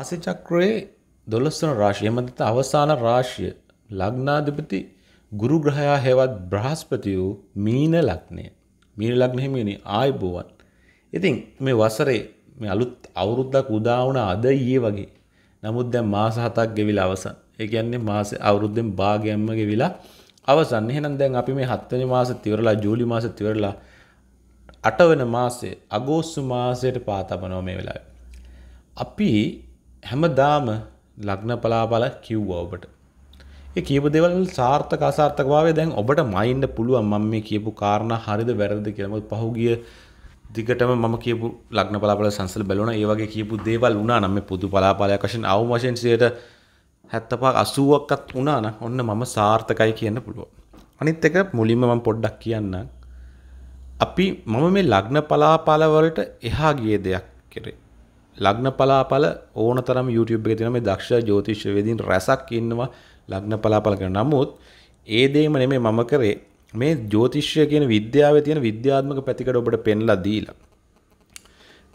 ආසි චක්‍රයේ දොළොස්වන රාශිය එමත් අවසාන රාශිය ලග්නාධිපති ගුරු ග්‍රහයා හෙවත් බ්‍රහස්පති වූ මීන ලග්නය. මීන ලග්න හිමිනේ ආයුබෝවන්. ඉතින් මේ වසරේ මේ අලුත් අවුරුද්දක් උදා වුණ අද ඊයේ වගේ. නමුත් දැන් මාස හතක් ගෙවිලා අවසන්. ඒ කියන්නේ මාස අවුරුද්දෙන් භාගයක්ම ගෙවිලා අවසන්. එහෙනම් දැන් අපි මේ හත්වෙනි මාසෙත් ඉවරලා ජූලි මාසෙත් ඉවරලා අටවෙනි මාසේ අගෝස්තු මාසයට පාතපනවා මේ වෙලාවේ. අපි හැමදාම ලග්න පලාපල කිව්වා ඔබට. ඒ කියපු දේවල් සාර්ථක අසාර්ථක භාවය දැන් ඔබට මයින්ඩ පුළුවන් මම මේ කියපු කාරණා හරිද වැරදිද කියලා. මොකද පහුගිය දිගටම මම කියපු ලග්න පලාපල සංසල බැලුණා. ඒ වගේ කියපු දේවල් වුණා නම් මේ පොදු පලාපලයක් වශයෙන් අවම වශයෙන් 75 80ක්වත් වුණා නම් ඔන්න මම සාර්ථකයි කියන්න පුළුවන්. අනිත් එක මුලින්ම මම පොඩ්ඩක් කියන්නම්. අපි මම මේ ලග්න පලාපල වලට එහා ගිය දෙයක් කරේ. ලග්න පලාපල ඕනතරම් YouTube එකේ තියෙන මේ දක්ෂ ජ්‍යොතිෂවේදීන් රැසක් ඉන්නවා ලග්න පලාපල කරන නමුත් ඒ දෙයම නෙමෙයි මම කරේ මේ ජ්‍යොතිෂය කියන විද්‍යාවේ තියෙන විද්‍යාත්මක පැතිකඩ ඔබට පෙන්ලා දීලා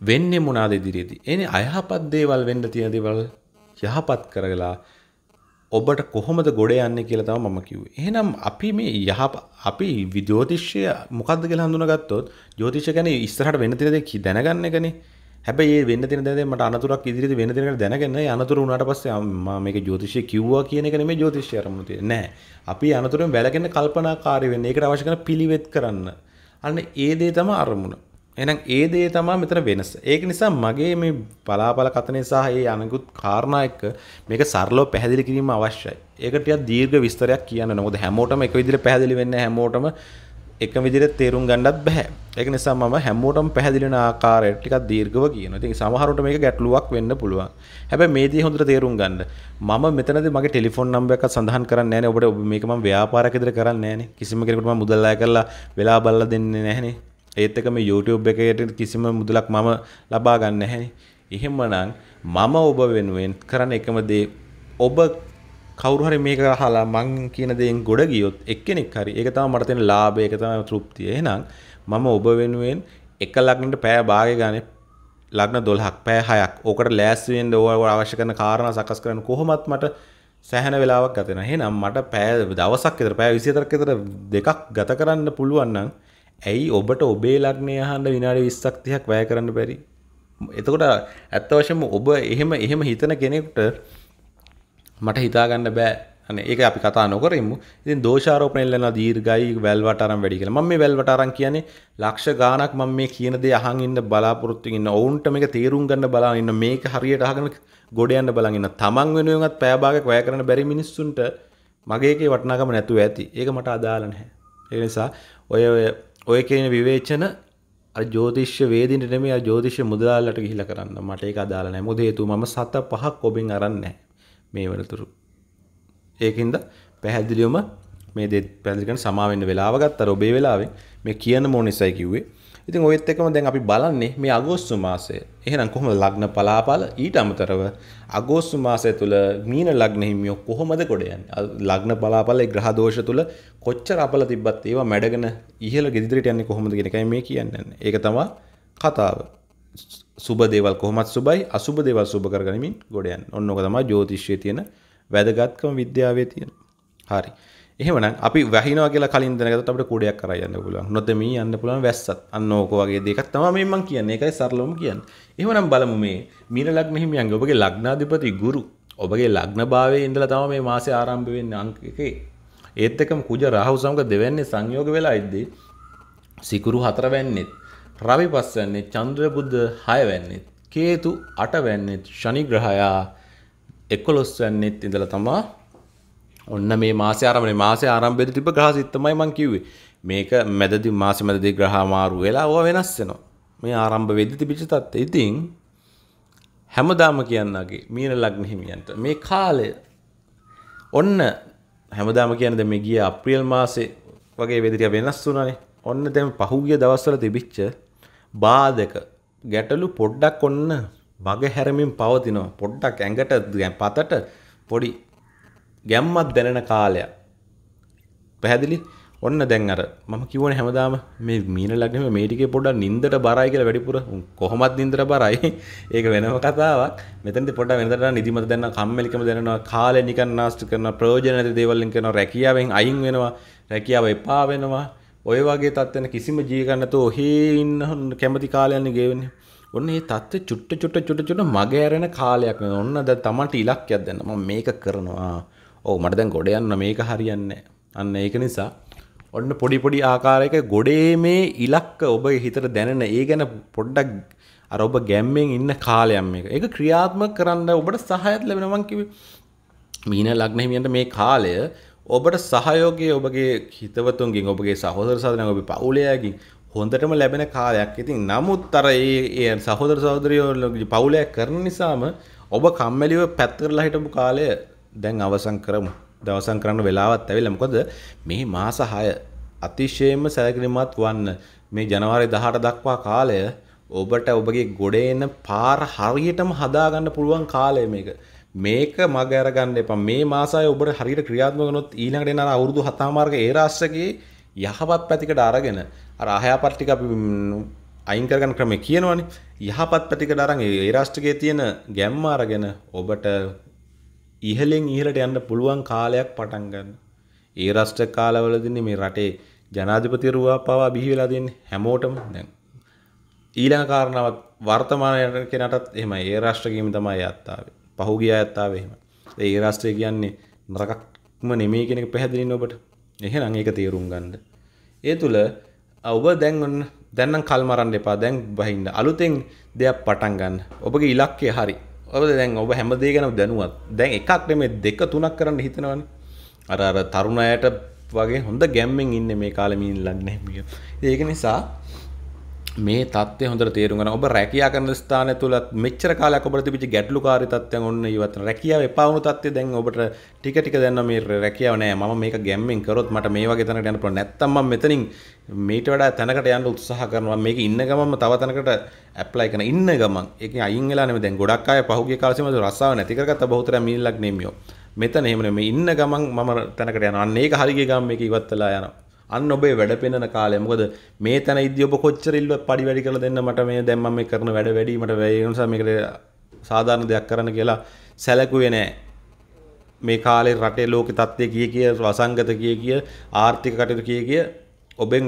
වෙන්නේ මොනවාද ඉදිරියේදී එනේ අයහපත් දේවල් වෙන්න තියෙන දේවල් යහපත් කරලා ඔබට කොහොමද ගොඩ යන්නේ කියලා තමයි මම කිව්වේ. එහෙනම් අපි මේ යහ අපි ජ්‍යොතිෂය මොකද්ද කියලා හඳුනාගත්තොත් ජ්‍යොතිෂය කියන්නේ ඉස්සරහට වෙන්න තියෙන දේ දැනගන්න එකනේ. හැබැයි වෙන්න දෙන දේ මට අනතුරක් ඉදිරියේ වෙන දෙනකට දැනගෙන අනතුරු වුණාට පස්සේ මම මේක ජ්‍යොතිෂය කිව්වා කියන එක නෙමෙයි ජ්‍යොතිෂය අරමුණ තියෙන්නේ නෑ. අපි අනතුරෙන් වැළකෙන්න කල්පනාකාරී වෙන්න. ඒකට අවශ්‍ය කරන පිළිවෙත් කරන්න. අන්න ඒ දේ තමයි අරමුණ. එහෙනම් ඒ දේ තමයි මෙතන වෙනස. ඒක නිසා මගේ මේ බලාපල කතනේ සහ ඒ අනිකුත් කාරණා එක්ක මේක සරලව පැහැදිලි කිරීම අවශ්‍යයි. ඒකට ටිකක් දීර්ඝ විස්තරයක් කියන්න ඕන. මොකද හැමෝටම එක විදිහට පැහැදිලි වෙන්නේ හැමෝටම එක විදිහට තේරුම් ගන්නත් බෑ. ඒක නිසා මම හැමෝටම පැහැදිලි වෙන ආකාරයට ටිකක් දීර්ඝව කියනවා. ඉතින් සමහරවිට මේක ගැටලුවක් වෙන්න පුළුවන්. හැබැයි මේ දේ හොඳට තේරුම් ගන්න. මම මෙතනදී මගේ ටෙලිෆෝන් නම්බර් එකක් සඳහන් කරන්නේ නැහැ නේ. ඔබට මේක මම ව්‍යාපාරයක් විදිහට කරන්නේ නැහැ නේ. කිසිම කෙනෙකුට මම මුදල් අය කරලා වෙලා බලලා දෙන්නේ නැහැ නේ. ඒත් එක මේ YouTube එකේට කිසිම මුදලක් මම ලබා ගන්න නැහැ නේ. එහෙමනම් මම ඔබ වෙනුවෙන් කරන එකම දේ ඔබ කවරුහරි මේක හලා මං කියන දෙයෙන් ගොඩ ගියොත් එක්කෙනෙක් හරි ඒක තමයි මට තියෙන ලාභය ඒක තමයි තෘප්තිය. එහෙනම් මම ඔබ වෙනුවෙන් එක ලග්නට පැය භාගය ගානේ ලග්න 12ක් පැය 6ක් ඕකට ලෑස්ති වෙන්න ඕව අවශ්‍ය කරන කාරණා සකස් කරන්න කොහොමත් මට සෑහෙන වෙලාවක් ගත වෙනවා. එහෙනම් මට පැය දවසක් විතර පැය 24ක් විතර දෙකක් ගත කරන්න පුළුවන් නම් ඇයි ඔබට ඔබේ ලග්නය අහන්න විනාඩි 20ක් 30ක් වැය කරන්න බැරි? එතකොට ඇත්ත වශයෙන්ම ඔබ එහෙම එහෙම හිතන කෙනෙකුට මට හිතාගන්න බෑ ඒක අපි කතා නොකරමු ඉතින් දෝෂාරෝපණය එල්ලන දීර්ඝයි වැල්වට අරන් වැඩි කියලා. මම මේ වැල්වට අරන් කියන්නේ ලක්ෂ ගාණක් මම මේ කියන දේ අහන් ඉන්න බලාපොරොත්තු ඉන්න ඕන්ට මේක තේරුම් ගන්න බලන ඉන්න මේක හරියට අහගෙන ගොඩ යන්න බලන් ඉන්න තමන් වෙනුවෙන්වත් පැය භාගයක් වැය කරන්න බැරි මිනිස්සුන්ට මගේ එකේ වටිනාකම නැතුව ඇති. ඒක මට අදාළ නැහැ. ඒ නිසා ඔය ඔය කියන විවේචන අර ජ්‍යොතිෂ්‍ය වේදින්ට නෙමෙයි අර ජ්‍යොතිෂ්‍ය මුදලාලට ගිහිලා කරන්න. මට ඒක අදාළ නැහැ. මොකද හේතුව මම සත පහක් ඔබෙන් අරන් නැහැ. මේ වනතුරු ඒකින්ද පැහැදිලියොම මේ දෙ පැදිිකන සමාවෙන්න වෙලාවගත් අර ඔබේ වෙලාවෙන් මේ කියන මෝනිසයි කිව්වේ ඉතින් ඔයත් එකම දැන් අපි බලන්නේ මේ අගෝස්තු මාසය එහෙනම් කොහොම ලග්න පලාපල ඊට අමතරව අගෝස්තු මාසය තුළ මීන ලග්න හිමියෝ කොහොමද ගොඩයන් ලග්න පලාපල ග්‍රහදෝෂ තුළ කොච්චර අපල තිබත් ඒවා මැඩගෙන ඉහල ගෙදිරිට යන්නේ කොහොමද ගෙනකයි මේ කියන්න ඒක තමා කතාව සුබ දේවල් කොහොමත් සුබයි අසුබ දේවල් සුබ කරගනිමින් ගොඩයන් ඔන්න ඕක තමයි ජ්‍යොතිෂයේ තියෙන වැදගත්කම විද්‍යාවේ තියෙන. හරි. එහෙමනම් අපි වහිනවා කියලා කලින් දැනගත්තොත් අපිට කුඩයක් කරා යන්න පුළුවන්. නොදෙමී යන්න පුළුවන් වැස්සත්. අන්න ඕක වගේ දෙයක් තමයි මේ මම කියන්නේ. ඒකයි සරලවම කියන්නේ. එහෙමනම් බලමු මේ මීන ලග්න හිමියන්ගේ ඔබගේ ලග්නාධිපති ගුරු ඔබගේ ලග්නභාවයේ ඉඳලා තමයි මේ මාසේ ආරම්භ වෙන්නේ අංක එකේ. ඒත් එකම කුජ රාහු සමග දෙවැන්නේ සංයෝග වෙලා ඉද්දී සිකුරු හතර වැන්නේත් රවි පස්සන්නේ චන්ද්‍රබුද්ධ හයවැන්නෙත් කේතු අටවැන්නෙත් ශනිග්‍රහයා එකොලොස් වැන්නෙත් ඉඳල තමා ඔන්න මේ මාසය ආරම්භනේ මාසය ආරම්භයේදී තිබ්බ ග්‍රහසිත තමයි මම කිව්වේ මේක මැදදී මාසෙ මැදදී ග්‍රහ මාරු වෙලා ඕවා වෙනස් වෙනවා මේ ආරම්භ වෙද්දී තිබිච්ච තත්ත්වය ඉතින් හැමදාම කියන්නගේ මීන ලග්න හිමියන්ට මේ කාලය ඔන්න හැමදාම කියන්නේ දැන් මේ ගිය අප්‍රේල් මාසේ වගේ වේදිරිය වෙනස් වුණානේ ඔන්න දැන් පහුගිය දවස්වල තිබිච්ච බාධක ගැටලු පොඩ්ඩක් ඔන්න මග හැරමින් පවතිනවා පොඩ්ඩක් ඇඟට පතට පොඩි ගැම්මත් දැනෙන කාලයක් පැහැදිලි ඔන්න දැන් අර මම කිව්වනේ හැමදාම මේ මීන ලග්නෙම මේ ටිකේ පොඩ්ඩක් නින්දට බරයි කියලා වැඩිපුර කොහොමත් නින්දට බරයි ඒක වෙනම කතාවක් මෙතනදී පොඩ්ඩක් වෙනදට නිදිමත දැනන කම්මැලිකම දැනනවා කාලේ නිකන් නාස්ති කරන ප්‍රයෝජන නැති දේවල් කරනවා රැකියාවෙන් අයින් වෙනවා රැකියාව එපා වෙනවා ඔය වගේ තත්ත්වන කිසිම ජීකන්නතු ඔහේ ඉන්න කැමති කාලයන්න ගේවන්නේ ඔන්න ඒ තත්ත්ව චුට්ට චුට්ට චුට චුට මගේ ඇරෙන කාලයක් නේ. ඔන්න දැන් Tamanට ඉලක්කයක් දෙන්න. මම මේක කරනවා. ඔව් මට දැන් ගොඩ යන්න මේක හරියන්නේ අන්න ඒක නිසා ඔන්න පොඩි පොඩි ආකාරයක ගොඩේ මේ ඉලක්ක ඔබේ හිතට දැනෙන ඒ ගැන පොඩ්ඩක් අර ඔබ ගැම්මෙන් ඉන්න කාලයක් මේක. ඒක ක්‍රියාත්මක කරන්න ඔබට සහායත් ලැබෙනවා මං කිව්වේ. මීන ලග්න හිමියන්ට මේ කාලය ඔබට සහයෝගේ ඔබගේ හිතවතුන්ගින් ඔබගේ සහෝදර සාධන ඔබ පවුලයගින් හොඳටම ලැබෙන කාලයක් ඉතින් නමුත් අර ඒ සහෝදර සහෝදරියෝගේ පවුලයක් කරන නිසාම ඔබ කම්මැලිව පැත්තරලා හිටපු කාලය දැන් අවසන් කරමු දවසන් කරන්න වෙලාවත් ඇවිල්ලා මොකද මේ මාස 6 අතිශයම සැලකිලිමත් වන්න මේ ජනවාරි 18 දක්වා කාලය ඔබට ඔබගේ ගොඩේ එන පාර හරියටම හදාගන්න පුළුවන් කාලය මේක. මේක මග අරගන්න එපා මේ මාසය ඔබට හරියට ක්‍රියාත්මක වුණොත් ඊළඟට එන අර අවුරුදු හතමාර්ග ඒ රාශියකේ යහපත් පැතිකඩ අරගෙන අර අහයාපත් ටික අපි අයින් කරගන්න ක්‍රමය කියනවනේ යහපත් පැතිකඩ අරන් ඒ රාෂ්ට්‍රයේ තියෙන ගැම්ම අරගෙන ඔබට ඉහළෙන් ඉහළට යන්න පුළුවන් කාලයක් පටන් ගන්න. ඒ රාෂ්ට්‍ර කාලවලදී මේ රටේ ජනාධිපතිවරුවා පවා බිහි වෙලා දෙන්නේ හැමෝටම දැන් ඊළඟ කාරණාවත් වර්තමාන කෙනටත් එහෙම ඒ රාෂ්ට්‍ර ගේම තමයි අත්තාවේ. පහුගිය ඇත්තාව එහෙම ඒ රාස්ට්‍රය කියන්නේ නරකක්ම නෙමේ කෙනෙක පැහැදිලින් ඔබට එහෙනම් ඒක තේරුම් ගන්න ඒ තුළ ඔබ දැන් ඔන්න දැන්නම් කල් මරන්න එපා දැන් බහින්න අලුතෙන් දෙයක් පටන් ගන්න ඔබගේ ඉලක්කය හරි ඔබ දැන් ඔබ හැම දේ ගැන දැනුවත් දැන් එකක් නෙමේ දෙක තුනක් කරන්න හිතනවනේ අර අර තරුණ අයට වගේ හොඳ ගැම්මෙන් ඉන්න මේ කාලෙ මිනිල්ලන්නේ ඒක නිසා මේ තත්ත්වය හොඳට තේරුම් ගන්න. ඔබ රැකියා කරන ස්ථානය තුල මෙච්චර කාලයක් ඔබට තිබිච්ච ගැටලුකාරී තත්ත්වයන් ඔන්න ඉවත්න. රැකියාව එපා වුණු තත්ත්වය දැන් ඔබට ටික ටික දැන් මේ රැකියාව නෑ. මම මේක ගැම්මෙන් කරොත් මට මේ වගේ තැනකට යන්න පුළුවන්. නැත්තම් මම මෙතනින් මීට වඩා තැනකට යන්න උත්සාහ කරනවා. මේක ඉන්න ගමන්ම තව තැනකට ඇප්ලයි කරන. ඉන්න ගමන් ඒකෙන් අයින් වෙලා නෙමෙයි දැන් ගොඩක් අය පහුගිය කාලෙම රස්සාව නැති කරගත්ත බහුතරය මිනිලක් නෙමියෝ. මෙතන එහෙම නෙමෙයි. ඉන්න ගමන් මම තැනකට යනවා. අන්න ඒක හරිය ගමන් මේක ඉවත් වෙලා යනවා. අන්න ඔබේ වැඩ පෙන්වන කාලය මොකද මේ තැන ඉදදී ඔබ කොච්චර ඉල්ලුවත් පඩි වැඩි කරලා දෙන්න මට මේ දැන් මම මේ කරන වැඩ වැඩි මට වැය නිසා මේකට සාධාරණ දෙයක් කරන්න කියලා සැලකුවේ නැහැ මේ කාලේ රටේ ලෝක තත්ත්වය කිය කිය වසංගත කිය කිය ආර්ථික කටයුතු කිය කිය ඔබෙන්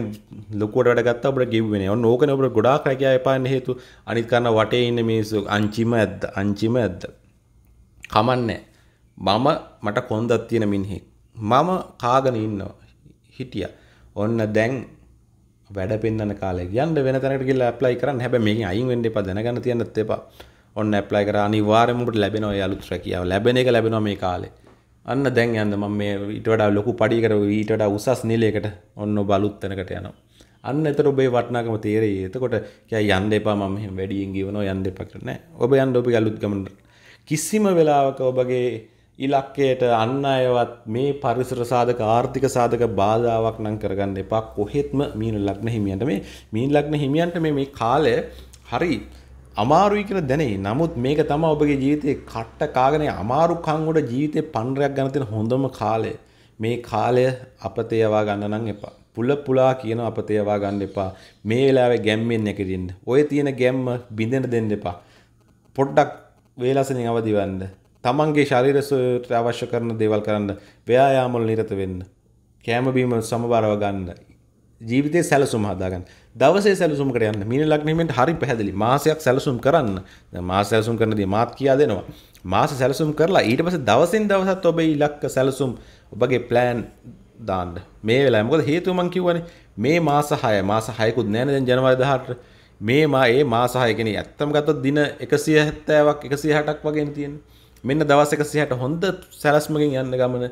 ලොකුවට වැඩගත්ත ඔබට ගෙව්වෙන ඔන්න ඕකන ඔබට ගොඩාක් රැකියා එපාන්න හේතු අනිත් කරන වටේ ඉන්න මිනිස්සු අංචිම ඇද්ද අංචිම ඇද්ද කමන්නේ මම මට කොන්දක් තියෙන මිනිහෙක් මම කාගෙන ඉන්නවා හිටියා ඔන්න දැන් වැඩ පෙන්න්න කාලේ යන්න වෙන තැනට කියලා ඇප්ලයි කරන්න හැබැයි මේකෙන් අයින් වෙන්න එපා දැනගන්න තියන්නත් එපා. ඔන්න ඇප්ලයි කරා අනිවාර්යයෙන්ම ඔබට ලැබෙන ඔය අලුත් රැකියාව ලැබෙන එක ලැබෙනවා මේ කාලේ. අන්න දැන් යන්න මම මේ ඊට වඩා ලොකු පඩියකට ඊට වඩා උසස් නිලයකට ඔන්න ඔබ අලුත් තැනකට යනවා. අන්න එතකොට ඔබේ වටිනාකම තේරෙයි. එතකොට කියයි යන්න එපා මම මෙහෙම වැඩියෙන් ගිවනවා යන්න එපා කියලා නෑ. ඔබ යන්න ඔබේ අලුත් ගමනට. කිසිම වෙලාවක ඔබගේ ඉලක්කයට අන්න අයවත් මේ පරිසර සාධක ආර්ථික සාධක බාධාවක් නම් කරගන්න එපා කොහෙත්ම මීන ලග්න හිමියන්ට මේ මීන ලග්න හිමියන්ට මේ මේ කාලය හරි අමාරුයි කියලා දැනෙයි. නමුත් මේක තමයි ඔබගේ ජීවිතේ කට්ට කාගෙන අමාරු කන් උඩ ජීවිතේ පණරයක් ගන්න තියෙන හොඳම කාලය. මේ කාලය අපතේ යවා ගන්න නම් එපා. පුල පුලා කියන අපතේ යවා ගන්න එපා. මේ වෙලාවේ ගැම්මෙන් නැගිටින්න. ඔය තියෙන ගැම්ම බිඳෙන්න දෙන්න එපා. පොඩ්ඩක් වේලසනින් අවදි වෙන්න. තමන්ගේ ශරීරසට අවශ්‍ය කරන දේවල් කරන්න ව්‍යයාමල් නිරත වෙන්න කෑමබීම සමබරව ගන්න ජීවිතය සැලසුම් හදාගන්න දවසේ සැලසුම්කට යන්න මීන ලග්නීමෙන්ට හරි පැහැදිලි මාසයක් සැලසුම් කරන්න මා සැලසුම් කරනදී මාත් කියා දෙනවා මාස සැලසුම් කරලා ඊට පස්සේ දවසින් දවසත් ඔබේ ඉලක්ක සැලසුම් ඔබගේ plan දාන්න මේ වෙලාවේ මොකද හේතුව මං කිව්වනේ මේ මාස 6 මාස 6කුත් නැහැ දැන් ජනවාරි 18 මේ මා ඒ මාස 6 කියන්නේ ඇත්තම ගත්තොත් දින 170ක් 160ක් වගේනේ තියෙන්නේ මෙන්න දවස එක සිහට හොඳ සැලස්මකින් යන්න ගමන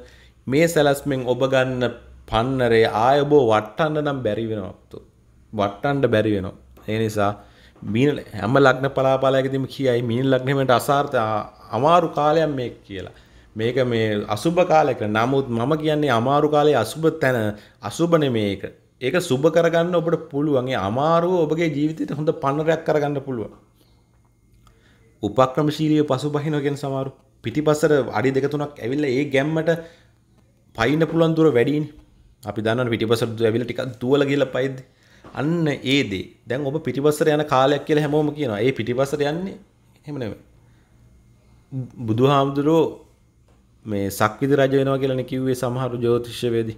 මේ සැලස්මෙන් ඔබ ගන්න පන්නරේ ආයබෝ වට්ටන්න නම් බැරි වෙනවක්තු වට්ටන්ඩ බැරි වෙනවා ඒ නිසා මීන හැම ලක්න පලාපාලයකදම කියයි මීන් ලක්නීමට අසාර්ථ අමාරු කාලයක් මේ කියලා මේක මේ අසුභ කාලෙක නමුත් මම කියන්නේ අමාරු කාලේ අසුභ තැන අසුභන මේක ඒක සුභ කරගන්න ඔබට පුළුවන්ගේ අමාරුව ඔබගේ ජීවිතයට හොඳ පන්නරයක් කරගන්න පුළුවන් උපක්‍රමශීලිය පසු බහිනොගෙන් සමාරු පිටිපස්සට අඩි දෙක තුනක් ඇවිල්ලා ඒ ගැම්මට පයින්න පුළුවන් දුර වැඩිනේ. අපි දන්නවනේ පිටිපස්සට ඇවිල්ලා ටිකක් දුවලා ගිහලා පයිද්දි. අන්න ඒ දේ. දැන් ඔබ පිටිපස්සට යන කාලයක් කියලා හැමෝම කියනවා. ඒ පිටිපස්සට යන්නේ එහෙම නෙමෙයි. බුදුහාමුදුරෝ මේ සක්විති රජ වෙනවා කියලානේ කිව්වේ සමහර ජ්‍යොතිෂ්‍යවේදී.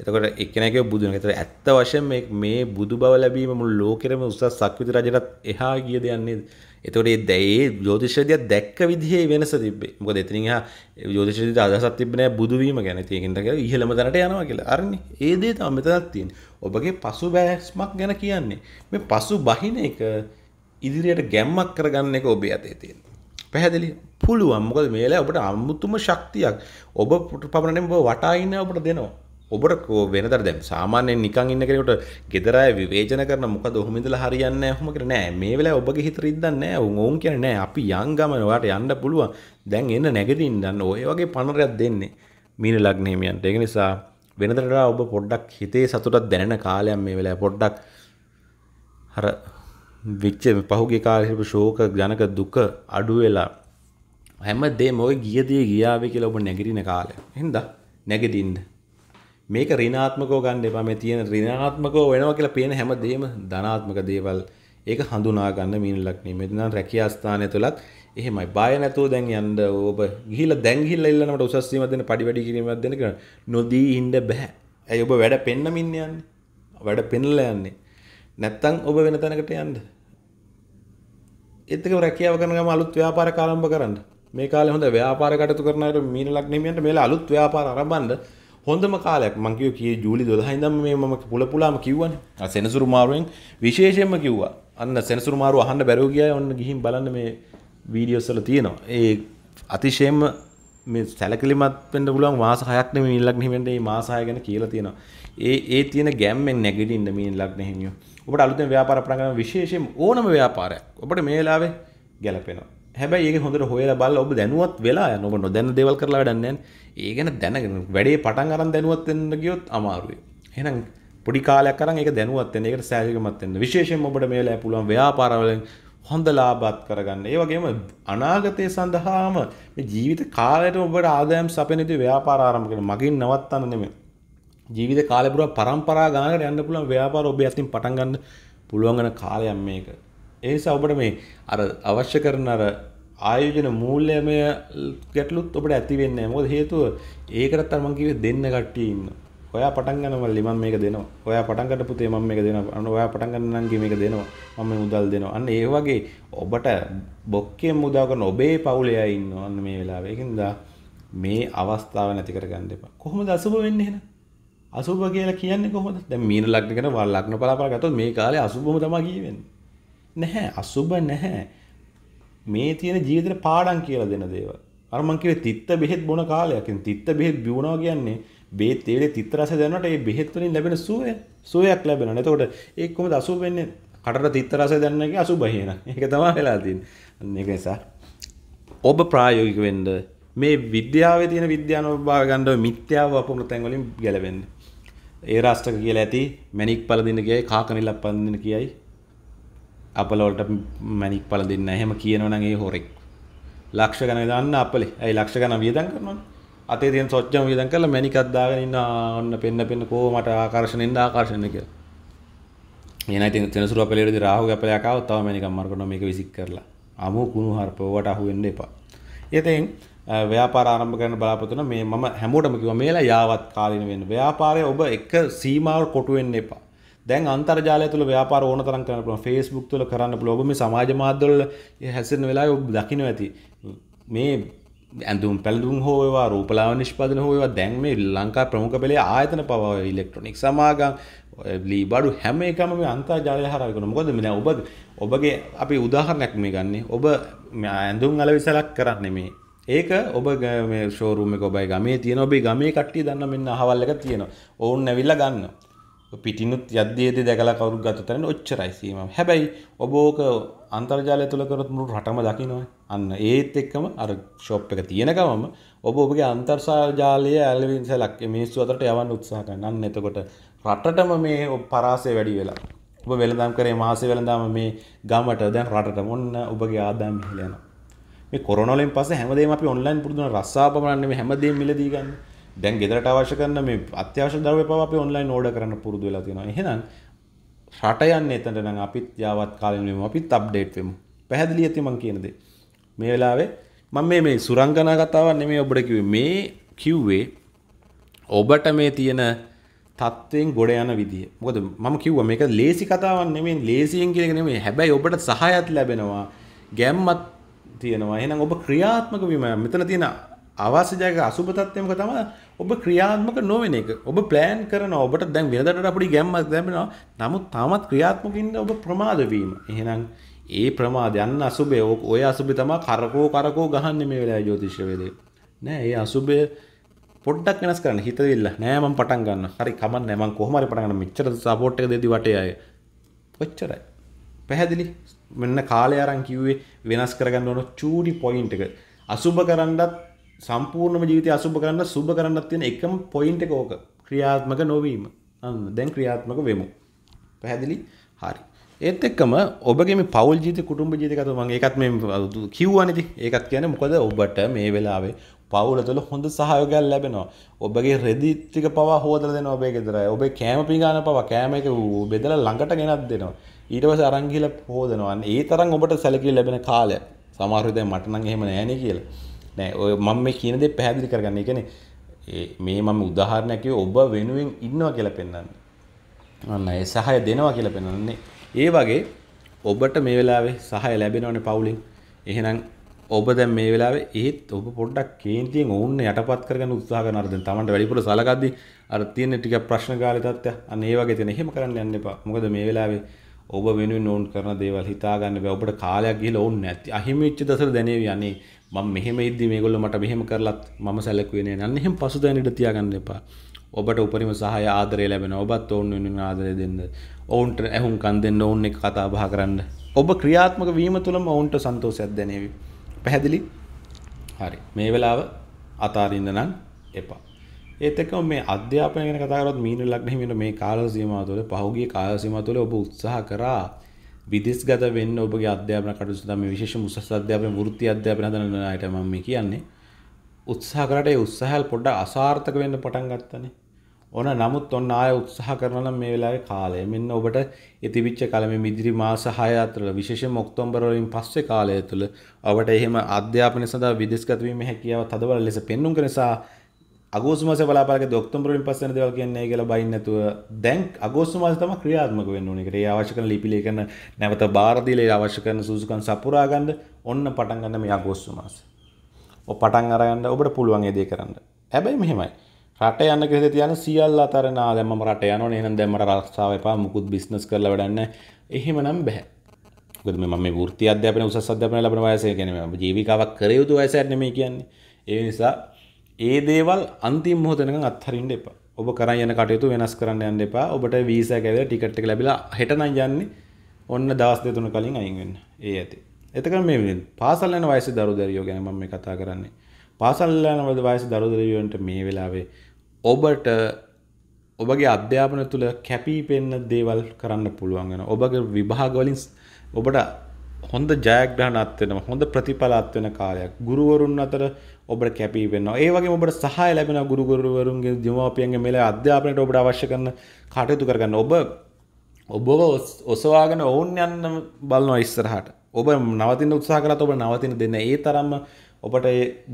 එතකොට එක්කෙනෙක්ගේ බුදුන. ඒතර ඇත්ත වශයෙන් මේ මේ බුදු බව ලැබීම මුළු ලෝකෙරම උසස් සක්විති රජටත් එහා ගිය දෙයක් නේද? එතොටේ දැයි ජෝතිෂදයක් දැක්ක විදිහේ වෙනස තිබේ මොක දෙතන යෝතිෂ අදසත් තිබන බුදුවීම ගැන තියකටක ඉහළම දැනට යනවා කියලා අරන්න ඒදේ තම මෙතදත් තියෙන් ඔබගේ පසු බෑස්මක් ගැන කියන්නේ මේ පසු බහින එක ඉදිරියට ගැම්මක් කරගන්න එක ඔබේ අතේ තියෙන පැහැදිලි පුළුවන් මොකද මේලා ඔබට අමුතුම ශක්තියක් ඔබ පමණෙන් ඔබ වටායින්න ඔබට දෙනවා ඔබට වෙනතර දැම් සාමාන්‍යයෙන් නිකන් ඉන්න කෙනෙකුට ගෙදර අය විවේචන කරන මොකද ඔහොම ඉඳලා හරියන්නේ නැහැ ඔහොම කර නෑ මේ වෙලාවේ ඔබගේ හිතට ඉද්දන්නේ නෑ උන් ඕන් කියන්නේ නෑ අපි යන් ගමන ඔයාලට යන්න පුළුවන් දැන් එන්න නැගිටින්න ගන්න ඔය වගේ පණරයක් දෙන්නේ මීන ලග්න හිමියන්ට ඒක නිසා වෙනතට වඩා ඔබ පොඩ්ඩක් හිතේ සතුටක් දැනෙන කාලයක් මේ වෙලාවේ පොඩ්ඩක් අර විච්ච පහුගේ කාලේ හිටපු ශෝක ජනක දුක අඩු වෙලා හැමදේම ඔය ගියදී ගියාවේ කියලා ඔබ නැගිටින කාලය එහෙනම් නැගිටින්න මේක රිනාත්මකෝ ගන්න එපා මේ තියෙන රිනාත්මකෝ වෙනවා කියලා පේන හැම දෙම ධනාත්මක දේවල් ඒක හඳුනා ගන්න මීන ලග්නේ මෙතන රැකියා ස්ථානය තුලත් එහෙමයි බය නැතුව දැන් යන්න ඔබ ගිහිල්ලා දැන් ගිහිල්ලා ඉල්ලනකට උසස් වීම දෙන්න පඩි වැඩි කිරීමක් දෙන්න කියලා නොදී ඉන්න බෑ ඇයි ඔබ වැඩ පෙන්නමින් යන්නේ වැඩ පෙන්නලා යන්නේ නැත්තම් ඔබ වෙන තැනකට යන්න එතක රැකියාව කරන ගම අලුත් ව්‍යාපාර ආරම්භ කරන්න මේ කාලේ හොඳ ව්‍යාපාර කටයුතු කරන අයට මීන ලග්නෙමියන්ට මේලා අලුත් ව්‍යාපාර ආරම්භන්න හොඳම කාලයක් මංකිව කිය ජූලි දොදහයි දම් මේ ම පුල පුලාම කිව්වන සෙනසුරු මාරුවෙන් විශේෂයෙන්ම කිව්වා අන්න සෙනසුරු මාරු අහන්න බැරෝ ගිය ඔන්න ගිහින් බලන්න මේ වීඩියෝස්සල තියෙනවා ඒ අතිශයම මේ සැලකලිමත් වෙන්න පුළුවන් මාස හයක් නෙමෙයි ඉල්ලක් නෙමෙයි මේ මාස හය ගැන කියලා තියෙනවා. ඒ ඒ තියෙන ගැම්මෙන් නැගිටින්න මේ ඉල්ලක් නෙමෙයි. ඔබට අලුතෙන් ව්‍යාපාර ප්‍රකරණ විශේෂයෙන් ඕනම ව්‍යාපාරයක් ඔබට මේ වෙලාවේ ගැලපෙනවා. හැබැයි ඒක හොඳට හොයලා බලලා ඔබ දැනුවත් වෙලා යන්න ඔබ නොදැන දේවල් කරලා වැඩක් නැහැ ඒ ගැන දැනගෙන වැඩේ පටන් අරන් දැනුවත් වෙන්න ගියොත් අමාරුයි එහෙනම් පොඩි කාලයක් අරන් ඒක දැනුවත් වෙන්න ඒකට සෑහීමක් වෙන්න විශේෂයෙන්ම ඔබට මේ වෙලාවේ පුළුවන් ව්‍යාපාරවලින් හොඳ ලාභත් කරගන්න. ඒ වගේම අනාගතය සඳහාම මේ ජීවිත කාලයට ඔබට ආදායම් සපයන විදිහේ ව්‍යාපාර ආරම්භ කරන මගින් නවත්තන්න නෙමෙයි. ජීවිත කාලේ පුරා පරම්පරා ගානකට යන්න පුළුවන් ව්‍යාපාර ඔබ අතින් පටන් ගන්න පුළුවන් වෙන කාලයක් මේක. ඒ නිසා ඔබට මේ අර අවශ්‍ය කරන අර ආයෝජන මූල්‍යමය ගැටලුත් ඔබට ඇති වෙන්නේ නැහැ. මොකද හේතුව ඒකටත් අර මම කිව්වේ දෙන්න කට්ටිය ඉන්නවා. ඔයා පටන් ගන්න මල්ලි මම මේක දෙනවා. ඔයා පටන් ගන්න පුතේ මම මේක දෙනවා. අන්න ඔයා පටන් ගන්න නංගි මේක දෙනවා. මම මේ මුදල් දෙනවා. අන්න ඒ වගේ ඔබට බොක්කෙන් උදව් කරන ඔබේ පවුලේ අය ඉන්නවා. අන්න මේ වෙලාවේ. ඒකින්ද මේ අවස්ථාව නැති කරගන්න එපා. කොහොමද අසුබ වෙන්නේ එහෙනම්? අසුබ කියලා කියන්නේ කොහොමද? දැන් මීන ලග්න ගැන වල ලග්න පලාපල ගත්තොත් මේ කාලේ අසුබම තමයි කියවෙන්නේ. නැහැ අසුබ නැහැ මේ තියෙන ජීවිතේට පාඩම් කියලා දෙන දේවල් අර මං කිව්වේ තිත්ත බෙහෙත් බොන කාලයක් ඉතින් තිත්ත බෙහෙත් බිවුනවා කියන්නේ බේත් ඒ වෙලේ තිත්ත රස දැනනකොට ඒ බෙහෙත් වලින් ලැබෙන සුවය සුවයක් ලැබෙනවා නේද එතකොට ඒක කොහොමද අසුබ වෙන්නේ කටට තිත්ත රස දැනන එක අසුබ හේන ඒක තමයි වෙලා තියෙන්නේ ඒක නිසා ඔබ ප්‍රායෝගික වෙන්න මේ විද්‍යාවේ තියෙන විද්‍යානුභාව ගන්නව මිත්‍යාව අපුණු තැන් වලින් ගැලවෙන්න ඒ රාෂ්ටක කියලා ඇති මැණික් පළඳින්න කියයි කාකනිල්ලක් පළඳින්න කියයි අපලෝට මැනික් පල දෙන්න එහෙම කියනවනගේ හොරෙක් ලක්ෂ ගන දන්න අපලේ ඇයි ලක්ෂ ගන වියදන් කරනවා අතේ තියෙන් සොච්චම වියදන් කරල මැනිකත්දාගෙන ඉන්න ඔන්න පෙන්න්න පෙන්න්න කෝ මට ආකර්ශණයෙන් ආකර්ශණය කිය ඒනති තෙනසුර පෙලෙද රාහු ගැපලයකාව තව මැනික මර්ගන මේක විසික් කරලා අමු කුණු හර්පවට අහුවෙන්න එපා එතෙන් ව්‍යාපාර ආරම්භ කරන බලාපොරතුන මේ මම හැමෝටම කිව්වා මේලා යාවත් කාලින වෙන්න ව්‍යාපාරය ඔබ එක සීමාව කොටු වෙන්න එපා දැන් අන්තර්ජාලය තුළ ව්‍යාපාර ඕන තරම් කරන්න පුළුවන් Facebook තුළ කරන්න පුළුවන් ඔබ මේ සමාජ මාධ්‍යවල හැසිරෙන වෙලාවේ ඔබ දකින්න ඇති මේ ඇඳුම් පැළඳුම් හෝ ඒවා රූපලාව නිෂ්පාදන හෝ ඒවා දැන් මේ ලංකා ප්‍රමුඛ පෙළේ ආයතන පවා ඉලෙක්ට්‍රොනික සමාගම් ලී බඩු හැම එකම මේ අන්තර්ජාලය හරහා කරනවා. මොකද මේ දැන් ඔබ ඔබගේ අපි උදාහරණයක් මේ ගන්නෙ. ඔබ ඇඳුම් අලවිසලක් කරන්නේ මේ ඒක ඔබ මේ ෂෝරූම් එක ඔබයි ගමේ තියෙන ඔබේ ගමේ කට්ටිය දන්න මෙන්න අහවල් එක තියෙනවා. ඕන් නැවිල්ලා ගන්නවා. පිටිනුත් යද්දේද දැකලා කවරු ගත තරන ඔච්චරයි සීම හැබැයි ඔබෝක අන්තර්ජාලය තුළ කරත් මුළු රටම දකිනවා අන්න ඒත් එක්කම අර ශොප් එක තියෙනකවම ඔබ ඔබගේ අන්තර්සාජාලය ඇලවින් සැලක් මිනිස්සු අතරට යවන්න උත්සාහ කරන අන්න එතකොට රටටම මේ පරාසය වැඩි වෙලා ඔබ වෙළඳම් කරේ මාසේ වෙළඳාම මේ ගමට දැන් රටට මොන්න ඔබගේ ආදායම් හිලනවා මේ කොරොනලෙන් පස්සේ හැමදේම අපි ඔන්ලයින් පුරුදුන රස්සාව පමණන්නේ හැමදේම මිලදී ගන්නේ දැන් ගෙදරට අවශ්‍ය කරන මේ අත්‍යවශ්‍ය ද්‍රව්‍ය පවා අපි ඔන්ලයින් ඕඩර් කරන්න පුරුදු වෙලා තියෙනවා. එහෙනම් රට යන්නේ එතනට නම් අපිත් යාවත් කාලෙම වෙමු. අපිත් අප්ඩේට් වෙමු. පැහැදිලි ඇති මම කියන දේ. මේ වෙලාවේ මම මේ මේ සුරංගනා කතාවක් නෙමෙයි ඔබට කිව්වේ. මේ කිව්වේ ඔබට මේ තියෙන තත්ත්වයෙන් ගොඩ යන විදිය. මොකද මම කිව්වා මේක ලේසි කතාවක් නෙමෙයි. ලේසියෙන් කියන එක නෙමෙයි. හැබැයි ඔබට සහායත් ලැබෙනවා. ගැම්මත් තියෙනවා. එහෙනම් ඔබ ක්‍රියාත්මක වීම මෙතන තියෙන ආවාස ජයක අසුබ තත්ත්වය මොකද තමයි ඔබ ක්‍රියාත්මක නොවන එක. ඔබ ප්ලෑන් කරනවා. ඔබට දැන් වෙනදාට අපුඩි ගැම්මක් දැම්මෙනවා. නමුත් තාමත් ක්‍රියාත්මක ඉන්න ඔබ ප්‍රමාද වීම. එහෙනම් ඒ ප්‍රමාද යන්න අසුබේ ඔය අසුබේ තමයි කරකෝ කරකෝ ගහන්නේ මේ වෙලාවේ ජ්‍යොතිෂ වේදේ. නෑ ඒ අසුබේ පොඩ්ඩක් වෙනස් කරන්න හිතවිල්ල. නෑ මම පටන් ගන්න. හරි කමක් නෑ මම කොහොම හරි පටන් ගන්න. මෙච්චර සපෝට් එක දෙදි වටේ අය. කොච්චරයි. පැහැදිලි. මෙන්න කාලය අරන් කිව්වේ වෙනස් කරගන්න ඕන චූඩි පොයින්ට් එක. අසුබ කරන්නත් සම්පූර්ණම ජීවිතය අසුභ කරන්න සුභ කරන්නත් තියෙන එකම පොයින්ට් එක ඕක. ක්‍රියාත්මක නොවීම. අන්න දැන් ක්‍රියාත්මක වෙමු. පැහැදිලි? හරි. ඒත් එක්කම ඔබගේ මේ පෞල් ජීවිත කුටුම්බ ජීවිත කතාව මම ඒකත් මේ කිව්වනේ ඉතින්. ඒකත් කියන්නේ මොකද ඔබට මේ වෙලාවේ පවුල තුළ හොඳ සහයෝගයක් ලැබෙනවා. ඔබගේ රෙදි ටික පවා හොදලා දෙනවා ඔබේ ගෙදර. ඔබේ කෑම පිඟාන පවා කෑම එක බෙදලා ළඟට ගෙනත් දෙනවා. ඊට පස්සේ අරන් ගිහලා හොදනවා. ඒ තරම් ඔබට සැලකිලි ලැබෙන කාලය. සමහර විට මට නම් එහෙම නෑනේ කියලා. නෑ ඔය මම මේ කියන දේ පැහැදිලි කරගන්න. ඒ කියන්නේ මේ මම උදාහරණයක් කිව්වේ ඔබ වෙනුවෙන් ඉන්නවා කියලා පෙන්වන්නේ. අන්න ඒ සහය දෙනවා කියලා පෙන්වන්නේ. ඒ වගේ ඔබට මේ වෙලාවේ සහය ලැබෙනවනේ පවුලින්. එහෙනම් ඔබ දැන් මේ වෙලාවේ ඒත් ඔබ පොඩ්ඩක් කේන්තියෙන් ඕන්න යටපත් කරගන්න උත්සාහ කරනවා. දැන් Tamanට වැඩිපුර සලකද්දී අර තියෙන ටික ප්‍රශ්න කාලේ තත්ත්වය. අන්න ඒ වගේ තියෙන. එහෙම කරන්න යන්න එපා. මොකද මේ වෙලාවේ ඔබ වෙනුවෙන් ඕන් කරන දේවල් හිතාගන්න බෑ. ඔබට කාලයක් ගිහලා ඕන් නැති. අහිමිච්ච දසර දැනේවි. අනේ මම මෙහෙම ඉද්දි මේගොල්ලෝ මට මෙහෙම කරලත් මම සැලකුවේ නෑ නන්න එහෙම පසුතැවෙන ඉඩ තියාගන්න එපා. ඔබට උපරිම සහාය ආදරය ලැබෙන ඔබත් ඔවුන් වෙනුවෙන් ආදරය දෙන්න. ඔවුන්ට ඇහුම්කන් දෙන්න ඔවුන් එක්ක කතා බහ කරන්න. ඔබ ක්‍රියාත්මක වීම තුළම ඔවුන්ට සන්තෝෂයක් දැනේවි. පැහැදිලි? හරි. මේ වෙලාව අතාරින්න නම් එපා. ඒත් එක්කම මේ අධ්‍යාපනය ගැන කතා කරොත් මීන ලග්න හිමිට මේ කාල සීමාව තුළ පහුගිය කාල සීමාව තුළ ඔබ උත්සාහ කරා විදෙස්ගත වෙන්න ඔබගේ අධ්‍යාපන කටයුතු තමයි විශේෂ උසස් අධ්‍යාපන වෘත්ති අධ්‍යාපන හදන අයට මම මේ කියන්නේ උත්සාහ කරාට ඒ උත්සාහය පොඩ්ඩක් අසාර්ථක වෙන්න පටන් ගත්තනේ ඕන නමුත් ඔන්න ආය උත්සාහ කරනවා නම් මේ වෙලාවේ කාලය මෙන්න ඔබට ඉතිවිච්ච කාලෙ මේ ඉදිරි මාස 6 අතර විශේෂයෙන්ම ඔක්තෝබර් වලින් පස්සේ කාලය තුල ඔබට එහෙම අධ්‍යාපනය සඳහා විදෙස්ගත වීමේ හැකියාව තදබල ලෙස පෙන්눔 කරන නිසා අගෝස්මස බලාපරක දොක්තුම්බරින් පස්සන දෙවල් කියන්නේ කියලා බයින් නැතුව දැන් අගෝස්මාස තම ක්‍රියාත්මක වෙන්න ඕනේ කියලා. ඒ අවශ්‍ය කරන ලිපි ලේඛන නැවත බාර දීලා ඒ අවශ්‍ය කරන සුසුකම් සපුරා ගන්න ඔන්න පටන් ගන්න මේ අගෝස්මාස. ඔය පටන් අරගන්න ඔබට පුළුවන් ඒ දේ කරන්න. හැබැයි මෙහෙමයි. රට යන්න කෙද තියන සියල් අතරන දැම රට යන නහම් දැමට රස්සාාව එපා මුකුත් බිස්නස් කරල වැඩන්න එහෙමනම් බැහැ ගද ම ෘති අධ්‍යපන උසස් අධ්‍යපන ලබන වයසය කැනීම ජීවිකාවක් කරයුතු වයසඇනම කියන්නේ ඒ නිසා ඒ දේවල් අන්තිම මොහොතනක අත්හරින්න එපා. ඔබ කරන් යන කටයුතු වෙනස් කරන්න යන්න එපා. ඔබට වීසා කැවිලා ටිකට් එක ලැබිලා හෙට නම් යන්නේ ඔන්න දවස් දෙක තුන කලින් අයින් වෙන්න. ඒ ඇති. එතකන් මේ පාසල් යන වයසේ දරු දැරියෝ ගැන මම මේ කතා කරන්නේ. පාසල් යන වයසේ දරු දැරියෝන්ට මේ වෙලාවේ ඔබට ඔබගේ අධ්‍යාපන තුළ කැපිපෙන්න දේවල් කරන්න පුළුවන් වෙනවා. ඔබගේ විභාග වලින් ඔබට හොඳ ජයග්‍රහණත් වෙනවා. හොඳ ප්‍රතිඵලත් වෙන කාලයක්. ගුරුවරුන් අතර ඔබට කැපී වෙනවා. ඒ වගේම ඔබට සහාය ලැබෙනවා ගුරු ගුරුවරුන්ගේ දෙමාපියන්ගේ මෙල අධ්‍යාපනයට ඔබට අවශ්‍ය කරන කටයුතු කරගන්න. ඔබ ඔබව ඔසවාගෙන ඔවුන් යන්න බලනවා ඉස්සරහට. ඔබ නවතින්න උත්සාහ කරත් ඔබ නවතින දෙන්න. ඒ තරම්ම ඔබට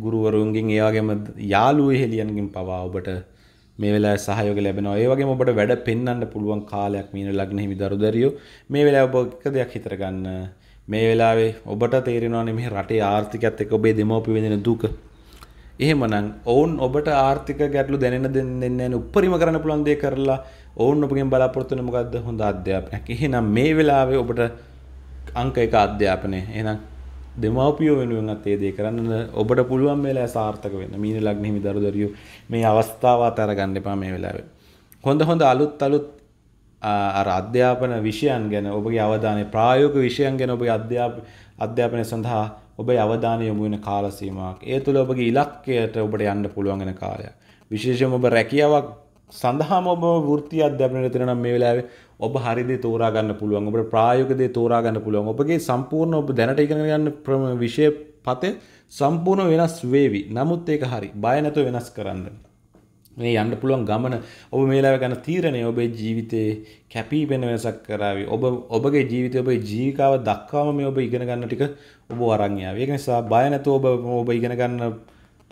ගුරුවරුන්ගෙන් ඒ වගේම යාළුවෝ හෙලියන්ගෙන් පවා ඔබට මේ වෙලා සහයෝග ලැබෙනවා ඒ වගේ ඔබට වැඩ පෙන්න්න පුළුවන් කාලයක් මීන ලග්න හිමි දරුදරියෝ මේ වෙලා ඔබ එක දෙයක් හිතරගන්න මේ වෙලාවේ ඔබට තේරෙනවානේ මේ රටේ ආර්ථිකයත් එක්ක ඔබේ දෙමෝපිය වෙන දුක එහෙමනම් ඔවුන් ඔබට ආර්ථික ගැටලු දැනෙන දෙන්නේ උපරිම කරන්න පුළුවන් දේ කරලා ඔවුන් ඔබගෙන් බලාපොරොත්තු වෙන මොකද්ද හොඳ අධ්‍යාපනයක්. එහෙනම් මේ වෙලාවේ ඔබට අංක එක අධ්‍යාපනය. එහෙනම් දෙමව්පියෝ වෙනුවෙන් අත් ඒ දේ කරන්න ඔබට පුළුවන් වෙලා සාර්ථක වෙන්න. මීන ලග්න හිමි දරු දරියෝ මේ අවස්ථාව අතහැරගන්න එපා මේ වෙලාවේ. හොඳ හොඳ අලුත් අලුත් අර අධ්‍යාපන විෂයන් ගැන ඔබගේ අවධානය ප්‍රායෝගික විෂයන් ගැන ඔබගේ අධ්‍යාපන අධ්‍යාපනය සඳහා ඔබේ අවධානය යොමු වෙන කාල සීමාවක්. ඒ තුළ ඔබගේ ඉලක්කයට ඔබට යන්න පුළුවන් වෙන කාලයක්. විශේෂයෙන්ම ඔබ රැකියාවක් සඳහාම ඔබ වෘත්ති අධ්‍යාපනයට දෙන නම් මේ වෙලාවේ ඔබ හරි දේ තෝරා ගන්න පුළුවන්. ඔබට ප්‍රායෝගික දේ තෝරා ගන්න පුළුවන්. ඔබගේ සම්පූර්ණ ඔබ දැනට ඉගෙන ගන්න විෂය පතේ සම්පූර්ණ වෙනස් වේවි. නමුත් ඒක හරි. බය නැතුව වෙනස් කරන්න. මේ යන්න පුළුවන් ගමන ඔබ මේලාව ගැන තීරණය ඔබේ ජීවිතයේ කැපීපෙන වෙනසක් කරාවි ඔබ ඔබගේ ජීවිතය ඔබේ ජීවිකාව දක්වාම මේ ඔබ ඉගෙන ගන්න ටික ඔබ අරන් යාවි ඒක නිසා බය නැතුව ඔබ ඔබ ඉගෙන ගන්න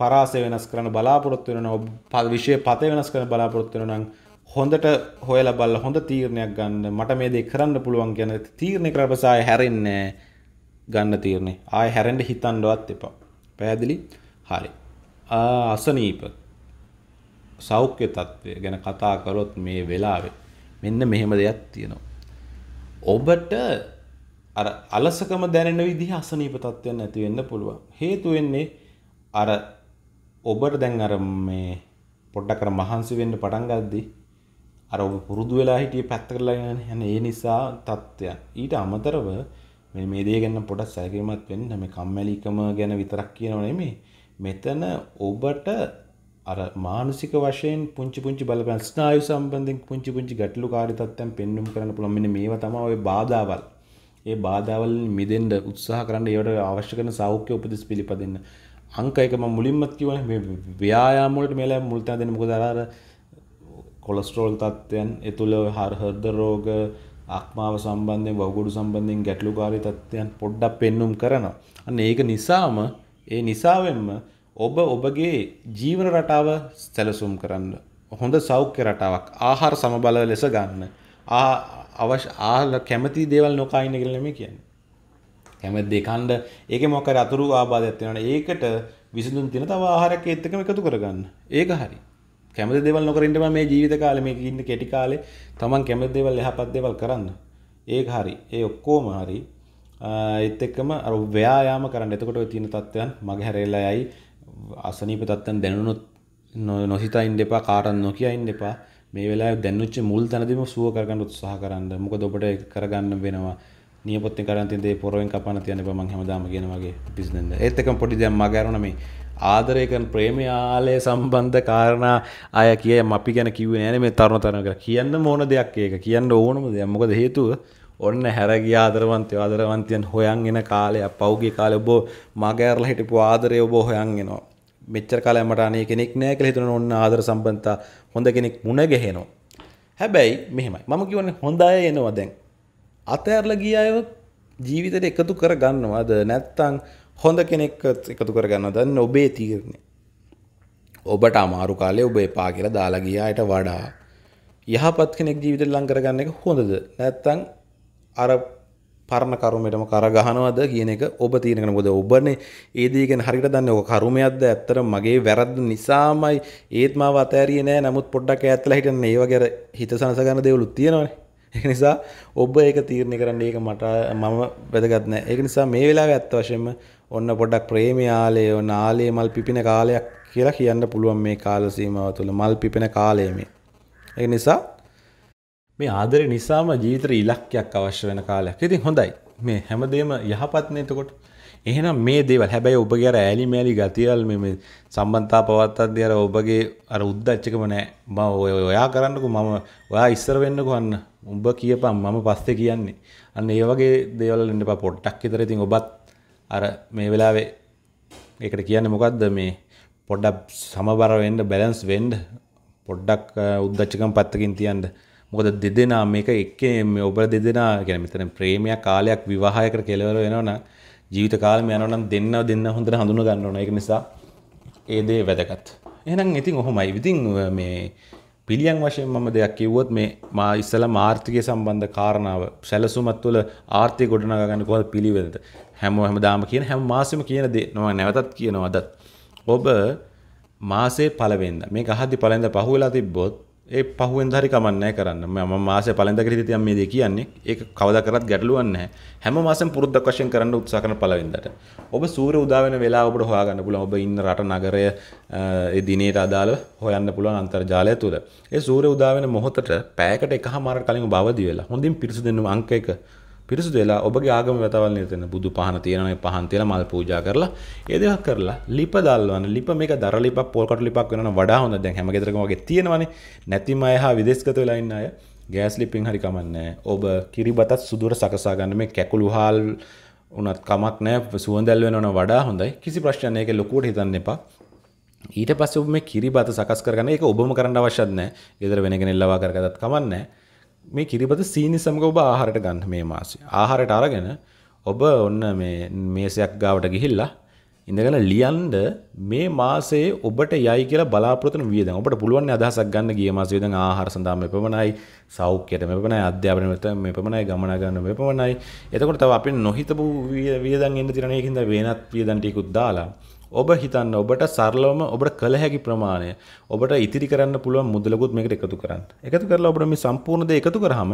පරාසය වෙනස් කරන්න බලාපොරොත්තු වෙනවා ඔබ විෂය පත වෙනස් කරන්න බලාපොරොත්තු වෙනවා නම් හොඳට හොයලා බලලා හොඳ තීරණයක් ගන්න මට මේ දේ කරන්න පුළුවන් කියන තීරණය කරලා පස්සේ ආයෙ හැරෙන්නේ ගන්න තීරණේ ආයෙ හැරෙන්න හිතන්නවත් එපා පැහැදිලි හරි ආ අසනීප සෞඛ්‍ය తත්වය ගැන කතා කරොත් මේ වෙලාවේ මෙන්න මෙහෙම දෙයක් තියෙනවා. ඔබට අර අලසකම දැනෙන විදිහ අසනීප තත්ත්වයක් නැති වෙන්න පුළුවන්. හේතුව වෙන්නේ අර ඔබට දැන් අර මේ පොඩ්ඩක් අර මහන්සි වෙන්න පටන් ගද්දී අර ඔබ පුරුදු වෙලා හිටියේ පැත්තකටලා යන ඒ නිසා තත්ත්වයක්. ඊට අමතරව මේ මේ දේ ගැන පොඩක් සැලකිලිමත් වෙන්න මේ කම්මැලිකම ගැන විතරක් කියනව නෙමෙයි. මෙතන ඔබට අර මානසික වශයෙන් පුංචි පුංචි බලපෑම් ස්නායු සම්බන්ධයෙන් පුංචි පුංචි ගැටලුකාරී තත්ත්වයන් පෙන්වුම් කරන්න පුළුවන් මෙන්න මේවා තමයි ওই බාධාවල්. ඒ බාධාවල් මිදෙන්න උත්සාහ කරන්න ඒවට අවශ්‍ය කරන සෞඛ්‍ය උපදෙස් පිළිපදින්න. අංක එක මම මුලින්මත් කිව්වනේ මේ ව්‍යායාම වලට මේලා මුල් තැන දෙන්න මොකද අර කොලෙස්ටරෝල් තත්ත්වයන් ඒ තුල හෘද රෝග ආත්මාව සම්බන්ධයෙන් වහුගොඩු සම්බන්ධයෙන් ගැටලුකාරී තත්ත්වයන් පොඩ්ඩක් පෙන්වුම් කරනවා. අන්න ඒක නිසාම ඒ නිසාවෙන්ම ඔබ ඔබගේ ජීවන රටාව සැලසුම් කරන්න හොඳ සෞඛ්‍ය රටාවක් ආහාර සමබල ලෙස ගන්න අවශ්‍ය ආල කැමති දේවල් නොකායින්න කරලම කියන්න කැම දෙකන්ඩ ඒක මොකර අතුරු ආබාධයක්ත්වෙනට ඒකට විසිඳුන් තින තව ආහාරක එත්තකම එකතු කරගන්න ඒක හරි කැමති දෙවල් නොකරින්ට මේ ජීවිත කාලම ඉන්න කෙටි කාලේ තමන් කැමති දෙවල් එහපත් දෙවල් කරන්න ඒක හරි ඒ ඔක්කෝම හරි එත් එක්කම අර ව්‍යයාම කරන්න එතකොට තියෙන තත්ත්වයන් මගේ හැරෙල්ලා යයි අසනීප තත්ත්වයන් දැනුනොත් නොසිතා ඉන්න එපා කාටවත් නොකිය ඉන්න එපා මේ වෙලාවේ දැනුච්ච මුල් තැනදීම සුව කරගන්න උත්සාහ කරන්න මොකද ඔබට කරගන්න වෙනවා නියපොත්තෙන් කරන් තියෙන දේ පොරවෙන් කපන්න තියන්න එපා මං හැමදාම කියන වගේ පිස් දෙන්න ඒත් එකම පොඩි දෙයක් මගේ අරුණ මේ ආදරය කරන ප්‍රේමය ආලය සම්බන්ධ කාරණා අය කිය අපි ගැන කිව්වේ නෑනේ මේ තරුණ තරුණ කියලා කියන්න ඕන දෙයක් ඒක කියන්න ඕනම දෙයක් මොකද හේතුව ඔන්න හැරගිය ආදරවන්තය ආදරවන්තයන් හොයන් එන කාලය පෞගේ කාලය ඔබ මගෑරලා හිටපු ආදරය ඔබ හොයන් එනවා මෙච්චර කාලයක් මට අනේ කෙනෙක් නෑ කියලා හිතන ඔන්න ආදර සම්බන්ධතා හොඳ කෙනෙක් මුණ ගැහෙනවා හැබැයි මෙහෙමයි මම කියන්නේ හොඳ අය එනවා දැන් අතෑරලා ගිය අයව ජීවිතයට එකතු කර ගන්නවද නැත්තම් හොඳ කෙනෙක් එකතු කර ගන්නවද දැන් ඔබේ තීරණය ඔබට අමාරු කාලේ ඔබ එපා කියලා දාලා ගියාට වඩා යහපත් කෙනෙක් ජීවිතේ ලං කරගන්න එක හොඳද නැත්තම් අර පරණ කරුමයටම කර ගහනවද කියන එක ඔබ තීරණය මොකද ඔබනේ ඒ දේ ගැන හරියට දන්නේ ඔක කරුමයක්ද ඇත්තට මගේ වැරද්ද නිසාමයි ඒත් මාව අතෑරියේ නෑ නමුත් පොඩ්ඩක් ඈත්ලා හිටින්න ඒ වගේ අර හිත සනස ගන්න දේවලුත් තියෙනවනේ ඒ නිසා ඔබ ඒක තීරණය කරන්න ඒක මට මම වැදගත් නැහැ. ඒක නිසා මේ වෙලාවේ ඇත්ත වශයෙන්ම ඔන්න පොඩ්ඩක් ප්‍රේමී ආලය ඔන්න ආලයේ මල් පිපෙන කාලයක් කියලා කියන්න පුළුවන් මේ කාල සීමාව තුළ මල් පිපෙන කාලය මේ. ඒක නිසා මේ ආදර නිසාම ජීවිතර ඉලක්කයක් අවශ්‍ය වෙන කාලයක් ඉතින් හොඳයි මේ හැමදේම යහපත්න එතකොට එහෙනම් මේ දේවල් හැබැයි ඔබගේ අර ඇලි මෑලි ගතියල් මේ සම්බන්තා පවත්තද්දී අර ඔබගේ අර උද්දච්චකම නෑ මම ඔයා කරන්නකෝ මම ඔයා ඉස්සර වෙන්නකෝ අන්න උඹ කියපන් මම පස්සේ කියන්නේ අන්න ඒ වගේ දේවල් එන්න එපා පොට්ටක් විතර ඉතින් ඔබත් අර මේ වෙලාවේ ඒකට කියන්නේ මොකද්ද මේ පොඩ්ඩක් සමබර වෙන්න බැලන්ස් වෙන්න පොඩ්ඩක් උද්දච්චකම් පැත්තකින් තියන්න මොකද දෙදෙනා මේක එක්කේ ඔබ දෙදෙනා ගැන මෙතන ප්‍රේමයක් කාලයක් විවාහයකට කෙලවර වෙනවන ජීවිත කාලම යනවනම් දෙන්න දෙන්න හොඳට හඳුන ගන්න ඕන ඒක නිසා ඒ දේ වැදගත්. එහෙනම් ඉතින් ඔහොමයි. ඉතින් මේ පිළියම් වශයෙන් මම දෙයක් කිව්වොත් මේ මා ඉස්සලා ආර්ථිකය සම්බන්ධ කාරණාව සැලසුමත් තුළ ආර්ථික ගොඩනගා ගන්න කොහොමද පිළිවෙලද හැම හැමදාම කියන හැම මාසෙම කියන දේ මම නැවතත් කියනවා අදත් ඔබ මාසේ පළවෙනිදා මේක අහද්දි පළවෙනිදා පහුවෙලා තිබ්බොත් ඒ පහුවෙන් හරි කමන්නෑ කරන්න මම මාස පලඳ කර තියන් මේ දෙ කියන්නේ ඒ කවද කරත් ගැටලුවන්න හැම මාස පුරද්දක් වශයෙන් කරන්න උත්සා කරන පලවෙදට ඔබ සූර උදාවන වෙලා ඔබට හොයාගන්න පුල ඔබ ඉන්න රට නගරය දිනයට අදාළ හොයන්න පුළුවන් අන්තර්ජාලය තුළ ඒ සූර උදාවන මොහොතට පෑකට එක හමාර කලින් බවදි වෙලා හොඳින් පිරිසු දෙන්නු අංක එක පිරිසුදු වෙලා ඔබගේ ආගම වැතවල් නිරතන බුදු පහන තියෙනවා මේ පහන් තියලා මල් පූජා කරලා ඒ දේවල් කරලා ලිප දල්වන ලිප මේක දර ලිපක් පොල් කටු ලිපක් වෙනවා වඩා හොඳ දැන් හැම ගෙදරකම වගේ තියෙනවනේ නැතිම අය හා විදේශගත වෙලා ඉන්න අය ගෑස් ලිපින් හරි කමන්නේ ඔබ කිරිබතත් සුදුර සකසා ගන්න මේ කැකුළු හාල් උනත් කමක් නෑ සුවඳැල් වෙනවන වඩා හොඳයි කිසි ප්‍රශ්නයක් ඒක ලොකුවට හිතන්න එපා ඊට පස්සේ ඔබ මේ කිරිබත සකස් කරගන්න ඒක ඔබම කරන්න අවශ්‍යත් නෑ ගෙදර වෙන කෙනෙක් ලවා කරගත්තත් කමක් නෑ මේ කිරිබත සීනි සමග ඔබ ආහාරට ගන්න මේ මාසේ. ආහාරට අරගෙන ඔබ ඔන්න මේ මේසයක් ගාවට ගිහිල්ලා ඉඳගෙන ලියන්න මේ මාසේ ඔබට යයි කියලා බලාපොරොත්තු වෙන වියදම්. ඔබට පුළුවන් අදහසක් ගන්න ගිය මාසේ වියදම් ආහාර සඳහා මේ පමණයි, සෞඛ්‍යයට මේ පමණයි, අධ්‍යාපනය මේ පමණයි, ගමන ගන්න මේ පමණයි. එතකොට තව අපිට නොහිතපු වියදම් එන්න තියෙන එකකින්ද වෙනත් වියදම් ටිකුත් දාලා ඔබ හිතන්න ඔබට සරලවම ඔබට කළ හැකි ප්‍රමාණය ඔබට ඉතිරි කරන්න පුළුවන් මුදලකුත් මේකට එකතු කරන්න. එකතු කරලා ඔබට මේ සම්පූර්ණ දේ එකතු කරාම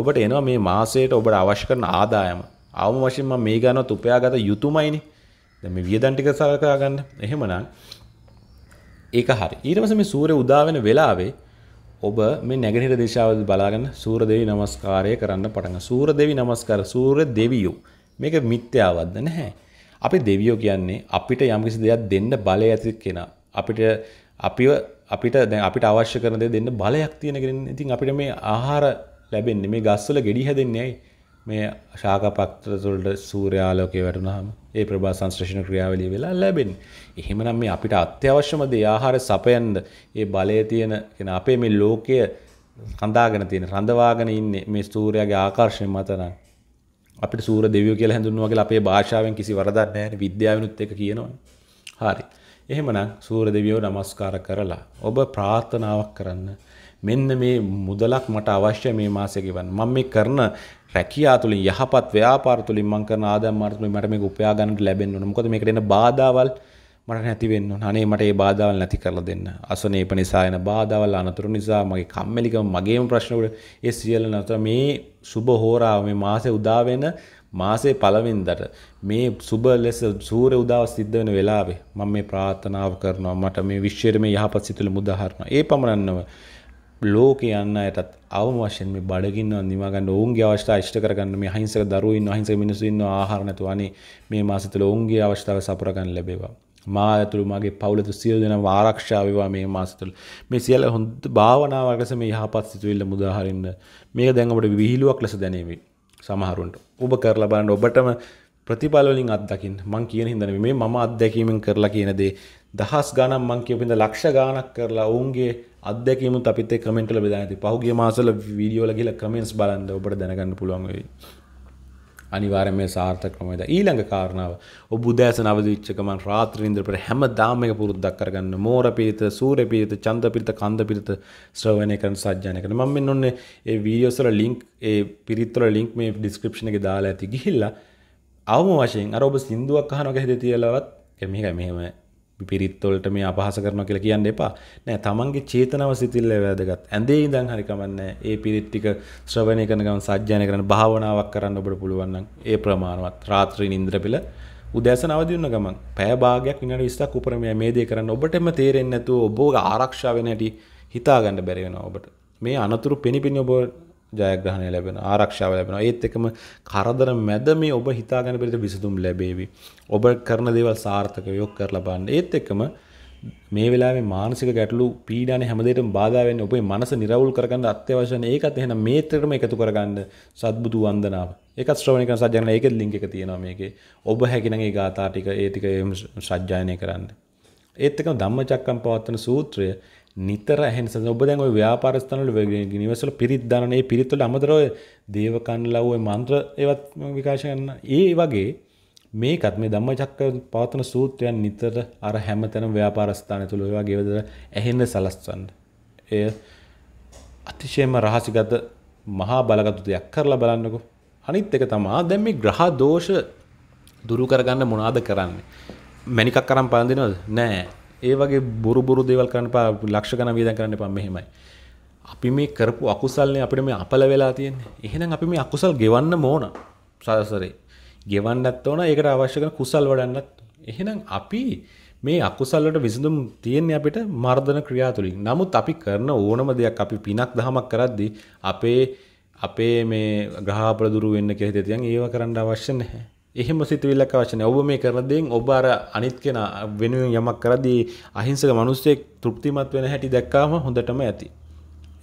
ඔබට එනවා මේ මාසයට ඔබට අවශ්‍ය කරන ආදායම. අවම වශයෙන් මම මේ ගන්නවත් උපයාගත යුතුමයිනේ. දැන් මේ වියදම් ටික සලකා ගන්න. එහෙමනම් ඒක හරි. ඊට පස්සේ මේ සූර්ය උදා වෙන වෙලාවේ ඔබ මේ නැගෙනහිර දිශාව බලාගෙන සූර්ය දේවී නමස්කාරය කරන්න පටන් ගන්න. සූර්ය දේවී නමස්කාර සූර්ය දෙවියෝ. මේක මිත්‍යාවද්ද නැහැ. අපි දෙවියෝ කියන්නේ අපිට යම්කිසි දෙයක් දෙන්න බලය ඇති කෙනා. අපිට අපිව අපිට දැන් අපිට අවශ්‍ය කරන දේ දෙන්න බලයක් තියෙන කෙනෙක්. ඉතින් අපිට මේ ආහාර ලැබෙන්නේ මේ ගස්වල ගෙඩි හැදෙන්නේ ඇයි? මේ ශාකපත්‍ර වලට සූර්යාලෝකය වැටුනහම ඒ ප්‍රභා සංශ්ලේෂණ ක්‍රියාවලිය වෙලා ලැබෙන්නේ. එහෙමනම් මේ අපිට අත්‍යවශ්‍යම දේ ආහාර සපයන්න ඒ බලය තියෙන කියන අපේ මේ ලෝකය හඳාගෙන තියෙන රඳවාගෙන ඉන්නේ මේ සූර්යාගේ ආකර්ෂණය මත නම් අපිට සූර දෙවියෝ කියලා හැඳුන්වනවා කියලා අපේ භාෂාවෙන් කිසි වරදක් නැහැ විද්‍යාවෙනුත් එක කියනවා හරි එහෙමනම් සූර දෙවියෝ নমස්කාර කරලා ඔබ ප්‍රාර්ථනාවක් කරන්න මෙන්න මේ මුදලක් මට අවශ්‍ය මේ මාසෙ ගෙවන්න මම මේ කරන රැකියා තුලින් යහපත් ව්‍යාපාර තුලින් මම කරන ආදායම් මාර්ග තුලින් මට මේක උපයා ගන්නට ලැබෙන්න ඕන මොකද මේකට එන බාධාවල් මට නැති වෙන්න ඕන. අනේ මට මේ බාධාවල් නැති කරලා දෙන්න. අසනීප නිසා එන බාධාවල් අනතුරු නිසා මගේ කම්මැලිකම මගේම ප්‍රශ්න වල ඒ සියල්ල නතර මේ සුබ හෝරාව මේ මාසේ උදා වෙන මාසේ පළවෙනිදට මේ සුබ ලෙස සූර්ය උදාව සිද්ධ වෙන වෙලාවේ මම මේ ප්‍රාර්ථනාව කරනවා මට මේ විශ්වයේ මේ යහපත් සිතුවිලි මුදා හරිනවා. ඒ පමණන්නව ලෝකේ යන්න අයටත් අවම වශයෙන් මේ බඩගින්නවා නිවා ගන්න ඔවුන්ගේ අවස්ථා ඉෂ්ට කරගන්න මේ අහිංසක දරුවෝ ඉන්නවා අහිංසක මිනිස්සු ඉන්නවා ආහාර නැතුව අනේ මේ මාසෙ තුල ඔවුන්ගේ අවස්ථාව සපුර ගන්න ලැබේවා මා ඇතුළු මගේ පවුලතු සියලු දෙන ආරක්ෂාවවා මේ මාසතුළ මේ සියල්ල හොඳ භාවනාවක් ලෙස මේ යහපත් සිතුවිල්ල මුදාහරින්න මේක දැන් ඔබට විහිළුවක් ලෙස දැනේවි සමහරුන්ට ඔබ කරලා බලන්න ඔබටම ප්‍රතිඵල වලින් අත්දකින්න මං කියන හින්දා නෙමෙයි මම අත්දැකීමෙන් කරලා කියන දේ දහස් ගණන් මං කියපු හින්දා ලක්ෂ ගණනක් කරලා ඔවුන්ගේ අත්දැකීමුත් අපිත් එක්ක කමෙන්ට් වල බෙදා නැති පහුගිය මාසවල වීඩියෝ වල ගිහලා කමෙන්ට්ස් බලන්න ඔබට දැනගන්න පුළුවන් වෙයි අනිවාර්ය මේ සාර්ථක ක්‍රමයද ඊළඟ කාරණාව ඔබ උදෑසන අවදි වෙච්ච ගමන් රාත්‍රී නින්දර හැමදාම එක පුරුද්දක් කරගන්න මෝර පිරිත සූර්ය පිරිත චන්ද පිරිත කන්ද පිරිත ශ්‍රවණය කරන සජ්ජායනය කරන මම මෙන්න ඔන්නේ ඒ වීඩියෝස් වල ලින්ක් ඒ පිරිත් වල ලින්ක් මේ ඩිස්ක්‍රිප්ෂන් එකේ දාලා ඇති ගිහිල්ලා අවම වශයෙන් අර ඔබ සින්දුවක් අහනවා කියලා හිතේ තියලවත් මේක මෙහෙම පිරිත්තොල්ට මේ අපහස කරනවා කියලා කියන්න එපා. නෑ තමන්ගේ චේතනාව සිතිල්ල වැදගත්. ඇඳේ ඉඳන් හරි කමන්නේ. ඒ පිරිත් ටික ශ්‍රවණය කරන ගමන් සජ්ජායන කරන භාවනාවක් කරන්න ඔබට පුළුවන් නම් ඒ ප්‍රමාණවත්. රාත්‍රී නිින්දර පෙළ උදෑසන අවදි වෙන ගමන් පැය භාගයක් විනාඩි 20ක් උඩර මේ මේ දේ කරන්න ඔබටම තේරෙන්නේ නැතුව ඔබව ආරක්ෂා වෙන හැටි හිතා ගන්න බැරි වෙනවා ඔබට. මේ අනතුරු පෙනිපෙනි ඔබ ජයග්‍රහණය ලැබෙන ආරක්ෂාව ලැබෙන ඒත් එකම කරදර මැද මේ ඔබ හිතාගැන පිරිත විසඳුම් ලැබේවි ඔබ කරන දේවල් සාර්ථක යොක් කර ලබන්න ඒත් එකම මේ වෙලාවේ මානසික ගැටලු පීඩාන හැමදේටම බාධා වෙන්නේ ඔබේ මනස නිරවුල් කරගන්න අත්‍යවශ්‍ය වෙන ඒකත් එහෙනම් මේ ත්‍රිකම එකතු කරගන්න සද්බුදු වන්දනාව ඒකත් ශ්‍රවණය කරන සජ්ජන ඒකෙත් ලින්ක් එක තියෙනවා මේකේ ඔබ හැකිනම් ඒ ගාථා ටික ඒ ටික සජ්ජායනය කරන්න ඒත් එකම ධම්මචක්කම් පවත්තන සූත්‍රය නිතර ඇහෙන සඳ ඔබ දැන් ඔය ව්‍යාපාර ස්ථානවල නිවසවල පිරිත් දානන ඒ පිරිත්වල අමතර ඔය දේව කන්ලව් ඔය මන්ත්‍ර ඒවත් විකාශය කරන ඒ වගේ මේකත් මේ ධම්මචක්ක පවත්වන සූත්‍රයන් නිතර අර හැමතැනම ව්‍යාපාර ස්ථාන තුළ ඒවා ගෙවදර ඇහෙන්න සලස්වන්න. එය අතිශයම රහසිගත මහා බලගත් දෙයක් කරලා බලන්නකෝ. අනිත් එක තමා දැන් මේ ග්‍රහ දෝෂ දුරු කරගන්න මොනවාද කරන්නේ? මණිකක් අරන් පලඳිනවද? නෑ. ඒ වගේ බොරු බොරු දේවල් කරන්න එපා ලක්ෂ ගණන් වියදම් කරන්න එපා මෙහෙමයි. අපි මේ කරපු අකුසල්නේ අපිට මේ අපල වෙලා තියෙන්නේ. එහෙනම් අපි මේ අකුසල් ගෙවන්න ඕන සසරේ. ගෙවන්නත් ඕන ඒකට අවශ්‍ය කරන කුසල් වඩන්නත්. එහෙනම් අපි මේ අකුසල් වලට විසඳුම් තියෙන්නේ අපිට මර්ධන ක්‍රියා තුලින්. නමුත් අපි කරන ඕනම දෙයක් අපි පිනක් දහමක් කරද්දී අපේ අපේ මේ ග්‍රහපල දුරු වෙන්න කියලා හිතේ තියන් ඒව කරන්න අවශ්‍ය නැහැ. එහෙම සිතුවිල්ලක් අවශ්‍යන ඔබ මේ කරදයෙන් ඔබ අර අනිත් කෙන වෙනුවෙන් යමක් කරදී අහිංසක මනුස්සෙක් තෘප්තිමත් වෙන හැටි දැක්කාම හොඳටම ඇති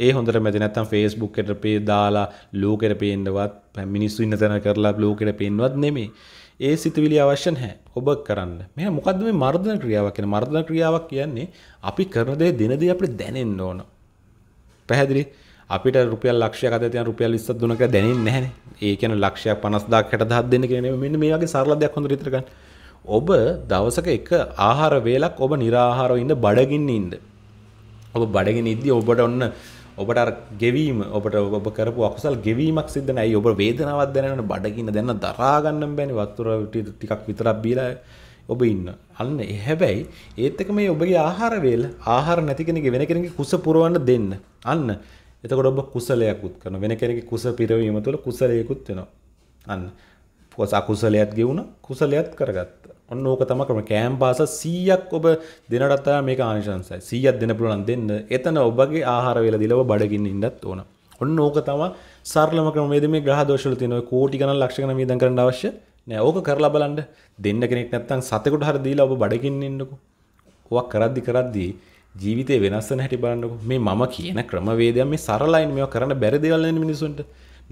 ඒ හොඳට මැති නැත්තම් ෆේස්බුක් එකට පේ දාලා ලෝකෙට පේන්නවත් පැමිනිස්සු ඉන්න තැන කරලා ලෝකෙට පේන්නවත් නෙමේ ඒ සිතුවිලි අවශ්‍යන් හැ ඔබ කරන්න මෙ මොකද මේ මර්ධන ක්‍රියාවක් කියෙන මර්ධන ක්‍රියාවක් කියන්නේ අපි කරනදේ දෙනදී අපට දැනෙන්න ඕන පැහැදිලි අපිට රුපියල් ලක්ෂයක් අද තියන රුපියල් 20ක් දුනක දැනෙන්නේ නැහැනේ. ඒ කියන්නේ ලක්ෂයක් 50000ක් 60000ක් දෙන්න කියන මෙන්න මේ වගේ සරල දෙයක් හොඳට හිතර ගන්න. ඔබ දවසක එක ආහාර වේලක් ඔබ निराහාරව ඉන්න බඩගින්න ඉන්න. ඔබ බඩගින්න ඉද්දී ඔබට ඔන්න ඔබට අර ගෙවීම ඔබට ඔබ කරපු අකුසල් ගෙවීමක් සිද්ධ නැහැ. ඔබ වේදනාවක් දැනෙන බඩගින්න දැන්න දරා ගන්න බෑනේ. වතුර ටිකක් විතරක් බීලා ඔබ ඉන්න. අන්න ඒ හැබැයි ඒත් එක මේ ඔබගේ ආහාර වේල ආහාර නැති කෙනෙක් වෙන කෙනෙක්ගේ කුස පුරවන්න දෙන්න. අන්න එතකොට ඔබ කුසලයකුත් කරන වෙන කෙනෙකුගේ කුස පිරවීම තුළ කුසලයකුත් වෙනවා. අන්න. කොස අකුසලයක් ගෙවුණ කුසලයක් කරගත්තා. ඔන්න ඕක තමයි ක්‍රම කෑම්පාස 100ක් ඔබ දෙනට තමයි මේක ආනිශංසයි. 100ක් දෙන්න පුළුවන් දෙන්න. එතන ඔබගේ ආහාර වේල දීලා ඔබ බඩගින්න ඉන්නත් ඕන. ඔන්න ඕක තමයි සරලම ක්‍රමවේද මේ ග්‍රහ දෝෂවල තියෙන ඔය කෝටි ගණන් ලක්ෂ ගණන් වියදම් කරන්න අවශ්‍ය නෑ. ඕක කරලා බලන්න. දෙන්න කෙනෙක් නැත්තම් සතෙකුට හරි දීලා ඔබ බඩගින්න ඉන්නකෝ. ඔවා කරද්දි කරද්දි ජීවිතය වෙනස්සන හැටි බලන්නක මේ මම කියන ක්‍රමවේදයන් මේ සරලයින් මෙ කරන්න බැරිදවල්ලන මිනිසුන්ට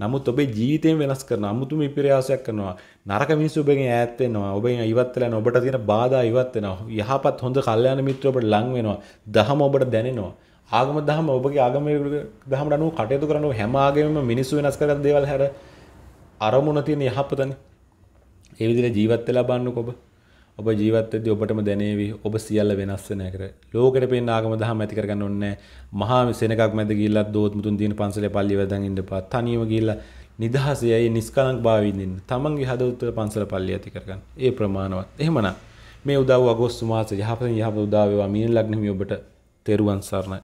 නමුත් ඔබේ ජීවිතයෙන් වෙනස් කරන අමුතුම ඉපිරයාසයක් කරනවා නරක මිනිස්සු ඔබගේ ඈත්වෙනවා ඔබ ඉවත්වෙලා ඔබට තියෙන බාධා ඉවත්වෙනවා යහපත් හොඳ කල්යාණ මිත්‍ර ඔබට ලං වෙනවා දහම ඔබට දැනෙනවා ආගම දහම ඔබගේ ආගම දහමට අනුව කටයුතු කරනව හැම ආගමෙම මිනිස්සු වෙනස් කරන දේවල් හැර අරමුණ තියෙන යහපතනේ ඒ විදිහට ජීවත් වෙලා බලන්නකො ඔබ ඔබ ජීවිතයේදී ඔබටම දැනේවි ඔබ සියල්ල වෙනස් වෙන කර ලෝකෙට පේන ආගම දහම ඇති කරගන්න ඕනේ මහා සෙනගක් මැද ගිහිල්ලා දෝත් මුතුන් දින පන්සලේ පල්ලි වැදන් ඉඳපා තනියම ගිහිල්ලා නිදහසේයි නිස්කලංක භාවය ඉඳින්න තමන්ගේ හදවත තුළ පන්සල පල්ලි ඇති කරගන්න ඒ ප්‍රමාණවත් එහෙමනම් මේ උදව් අගෝස්තු මාසයේ යහපතින් යහපත උදා වේවා මීන ලග්නෙහි ඔබට තෙරුවන් සරණයි